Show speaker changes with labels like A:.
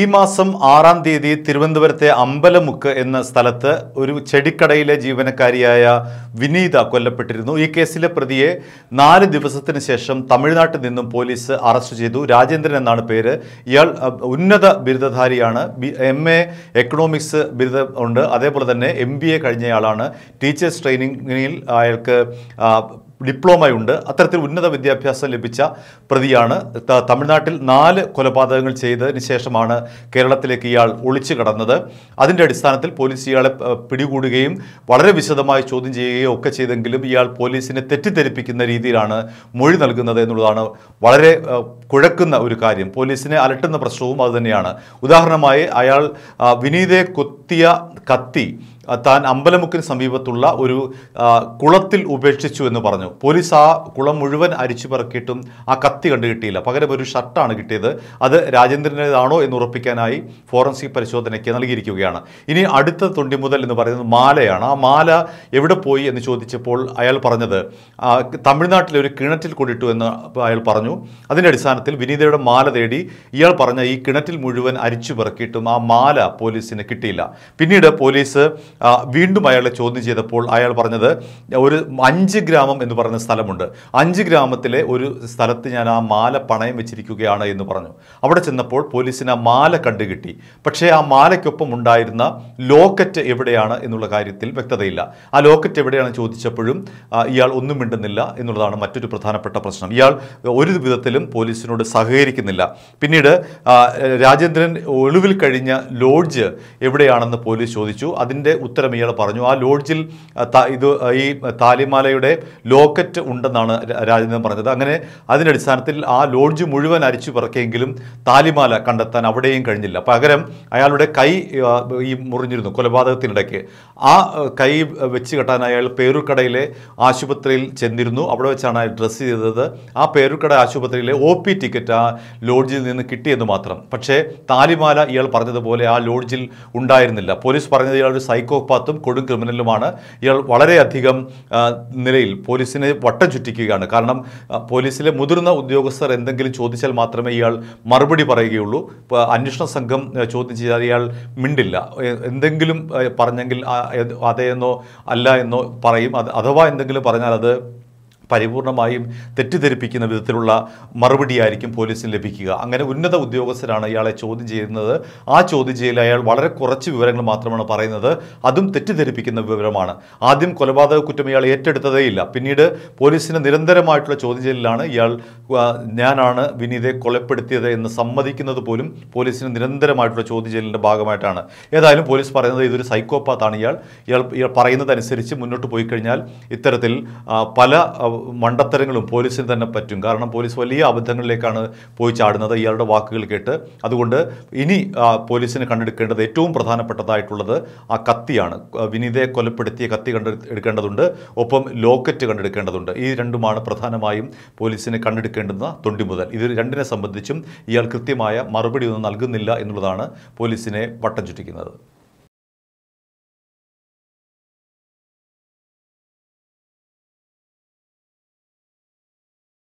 A: ഈ മാസം ആറാം തീയതി തിരുവനന്തപുരത്തെ അമ്പലമുക്ക് എന്ന സ്ഥലത്ത് ഒരു ചെടിക്കടയിലെ ജീവനക്കാരിയായ വിനീത കൊല്ലപ്പെട്ടിരുന്നു ഈ കേസിലെ പ്രതിയെ നാല് ദിവസത്തിന് ശേഷം തമിഴ്നാട്ടിൽ നിന്നും പോലീസ് അറസ്റ്റ് ചെയ്തു രാജേന്ദ്രൻ എന്നാണ് പേര് ഇയാൾ ഉന്നത ബിരുദധാരിയാണ് എം എ എക്കണോമിക്സ് ബിരുദം ഉണ്ട് അതേപോലെ തന്നെ എം ബി എ കഴിഞ്ഞയാളാണ് ടീച്ചേഴ്സ് ട്രെയിനിങ്ങിൽ അയാൾക്ക് ഡിപ്ലോമയുണ്ട് അത്തരത്തിൽ ഉന്നത വിദ്യാഭ്യാസം ലഭിച്ച പ്രതിയാണ് തമിഴ്നാട്ടിൽ നാല് കൊലപാതകങ്ങൾ ചെയ്തതിന് ശേഷമാണ് കേരളത്തിലേക്ക് ഇയാൾ ഒളിച്ചു കടന്നത് അതിൻ്റെ അടിസ്ഥാനത്തിൽ പോലീസ് ഇയാളെ പിടികൂടുകയും വളരെ വിശദമായി ചോദ്യം ചെയ്യുകയോ ഒക്കെ ചെയ്തെങ്കിലും ഇയാൾ പോലീസിനെ തെറ്റിദ്ധരിപ്പിക്കുന്ന രീതിയിലാണ് മൊഴി നൽകുന്നത് എന്നുള്ളതാണ് വളരെ കുഴക്കുന്ന ഒരു കാര്യം പോലീസിനെ അലട്ടുന്ന പ്രശ്നവും അതുതന്നെയാണ് ഉദാഹരണമായി അയാൾ വിനീതയെ കൊത്തിയ കത്തി താൻ അമ്പലമുക്കിന് സമീപത്തുള്ള ഒരു കുളത്തിൽ ഉപേക്ഷിച്ചു എന്ന് പറഞ്ഞു പോലീസ് ആ കുളം മുഴുവൻ അരിച്ചു പറക്കിയിട്ടും ആ കത്തി കണ്ടു കിട്ടിയില്ല പകരം ഒരു ഷർട്ടാണ് കിട്ടിയത് അത് രാജേന്ദ്രനേതാണോ എന്ന് ഉറപ്പിക്കാനായി ഫോറൻസിക് പരിശോധനയ്ക്ക് നൽകിയിരിക്കുകയാണ് ഇനി അടുത്ത തൊണ്ടി മുതൽ എന്ന് പറയുന്നത് മാലയാണ് ആ മാല എവിടെ പോയി എന്ന് ചോദിച്ചപ്പോൾ അയാൾ പറഞ്ഞത് തമിഴ്നാട്ടിലെ ഒരു കിണറ്റിൽ കൊണ്ടിട്ടു എന്ന് അയാൾ പറഞ്ഞു അതിൻ്റെ അടിസ്ഥാനത്തിൽ വിനീതയുടെ മാല തേടി ഇയാൾ പറഞ്ഞ ഈ കിണറ്റിൽ മുഴുവൻ അരിച്ചു പറക്കിയിട്ടും ആ മാല പോലീസിന് കിട്ടിയില്ല പിന്നീട് പോലീസ് വീണ്ടും അയാളെ ചോദ്യം ചെയ്തപ്പോൾ അയാൾ പറഞ്ഞത് ഒരു അഞ്ച് ഗ്രാമം എന്ന് പറയുന്ന സ്ഥലമുണ്ട് അഞ്ച് ഗ്രാമത്തിലെ ഒരു സ്ഥലത്ത് ഞാൻ ആ മാല പണയം വെച്ചിരിക്കുകയാണ് എന്ന് പറഞ്ഞു അവിടെ ചെന്നപ്പോൾ പോലീസിന് ആ മാല കണ്ടുകിട്ടി പക്ഷേ ആ മാലയ്ക്കൊപ്പം ഉണ്ടായിരുന്ന ലോക്കറ്റ് എവിടെയാണ് എന്നുള്ള കാര്യത്തിൽ വ്യക്തതയില്ല ആ ലോക്കറ്റ് എവിടെയാണ് ചോദിച്ചപ്പോഴും ഇയാൾ ഒന്നും മിണ്ടുന്നില്ല എന്നുള്ളതാണ് മറ്റൊരു പ്രധാനപ്പെട്ട പ്രശ്നം ഇയാൾ ഒരു വിധത്തിലും പോലീസിനോട് സഹകരിക്കുന്നില്ല പിന്നീട് രാജേന്ദ്രൻ ഒളിവിൽ കഴിഞ്ഞ ലോഡ്ജ് എവിടെയാണെന്ന് പോലീസ് ചോദിച്ചു അതിൻ്റെ ഉത്തരം ഇയാൾ പറഞ്ഞു ആ ലോഡ്ജിൽ ഇത് ഈ താലിമാലയുടെ ലോക്കറ്റ് ഉണ്ടെന്നാണ് രാജേന്ദ്രൻ പറഞ്ഞത് അങ്ങനെ അതിൻ്റെ അടിസ്ഥാനത്തിൽ ആ ലോഡ്ജ് മുഴുവൻ അരിച്ചു പിറക്കിയെങ്കിലും താലിമാല കണ്ടെത്താൻ അവിടെയും കഴിഞ്ഞില്ല പകരം അയാളുടെ കൈ ഈ മുറിഞ്ഞിരുന്നു കൊലപാതകത്തിനിടയ്ക്ക് ആ കൈ വെച്ച് കെട്ടാൻ അയാൾ പേരുക്കടയിലെ ആശുപത്രിയിൽ ചെന്നിരുന്നു അവിടെ വെച്ചാണ് അയാൾ ഡ്രസ്സ് ചെയ്തത് ആ പേരുക്കട ആശുപത്രിയിലെ ഒ പി ടിക്കറ്റ് ആ ലോഡ്ജിൽ നിന്ന് കിട്ടിയെന്ന് മാത്രം പക്ഷേ താലിമാല ഇയാൾ പറഞ്ഞതുപോലെ ആ ലോഡ്ജിൽ ഉണ്ടായിരുന്നില്ല പോലീസ് പറഞ്ഞത് ഇയാൾ ഒരു സൈക്കോ സൈക്കോപാത്തും കൊടും ക്രിമിനലുമാണ് ഇയാൾ വളരെയധികം നിലയിൽ പോലീസിനെ വട്ടം ചുറ്റിക്കുകയാണ് കാരണം പോലീസിലെ മുതിർന്ന ഉദ്യോഗസ്ഥർ എന്തെങ്കിലും ചോദിച്ചാൽ മാത്രമേ ഇയാൾ മറുപടി പറയുകയുള്ളൂ അന്വേഷണ സംഘം ചോദ്യം ചെയ്താൽ ഇയാൾ മിണ്ടില്ല എന്തെങ്കിലും പറഞ്ഞെങ്കിൽ അതെ എന്നോ അല്ല എന്നോ പറയും അഥവാ എന്തെങ്കിലും പറഞ്ഞാൽ അത് പരിപൂർണമായും തെറ്റിദ്ധരിപ്പിക്കുന്ന വിധത്തിലുള്ള മറുപടിയായിരിക്കും പോലീസിന് ലഭിക്കുക അങ്ങനെ ഉന്നത ഉദ്യോഗസ്ഥരാണ് ഇയാളെ ചോദ്യം ചെയ്യുന്നത് ആ ചോദ്യം ചെയ്യൽ അയാൾ വളരെ കുറച്ച് വിവരങ്ങൾ മാത്രമാണ് പറയുന്നത് അതും തെറ്റിദ്ധരിപ്പിക്കുന്ന വിവരമാണ് ആദ്യം കൊലപാതക കുറ്റം ഇയാൾ ഏറ്റെടുത്തതേയില്ല പിന്നീട് പോലീസിന് നിരന്തരമായിട്ടുള്ള ചോദ്യം ചെയ്യലിലാണ് ഇയാൾ ഞാനാണ് വിനീതയെ കൊലപ്പെടുത്തിയത് എന്ന് സമ്മതിക്കുന്നത് പോലും പോലീസിന് നിരന്തരമായിട്ടുള്ള ചോദ്യം ചെയ്യലിൻ്റെ ഭാഗമായിട്ടാണ് ഏതായാലും പോലീസ് പറയുന്നത് ഇതൊരു സൈക്കോപാത്താണ് ഇയാൾ ഇയാൾ ഇയാൾ പറയുന്നതനുസരിച്ച് മുന്നോട്ട് പോയി കഴിഞ്ഞാൽ ഇത്തരത്തിൽ പല മണ്ടത്തരങ്ങളും പോലീസിന് തന്നെ പറ്റും കാരണം പോലീസ് വലിയ അബദ്ധങ്ങളിലേക്കാണ് പോയി ചാടുന്നത് ഇയാളുടെ വാക്കുകൾ കേട്ട് അതുകൊണ്ട് ഇനി പോലീസിന് കണ്ടെടുക്കേണ്ടത് ഏറ്റവും പ്രധാനപ്പെട്ടതായിട്ടുള്ളത് ആ കത്തിയാണ് വിനീതയെ കൊലപ്പെടുത്തിയ കത്തി കണ്ടെടുക്കേണ്ടതുണ്ട് ഒപ്പം ലോക്കറ്റ് കണ്ടെടുക്കേണ്ടതുണ്ട് ഈ രണ്ടുമാണ് പ്രധാനമായും പോലീസിന് കണ്ടെടുക്കേണ്ടുന്ന തൊണ്ടി മുതൽ ഇത് രണ്ടിനെ സംബന്ധിച്ചും ഇയാൾ കൃത്യമായ മറുപടി ഒന്നും നൽകുന്നില്ല എന്നുള്ളതാണ് പോലീസിനെ വട്ടം ചുറ്റിക്കുന്നത്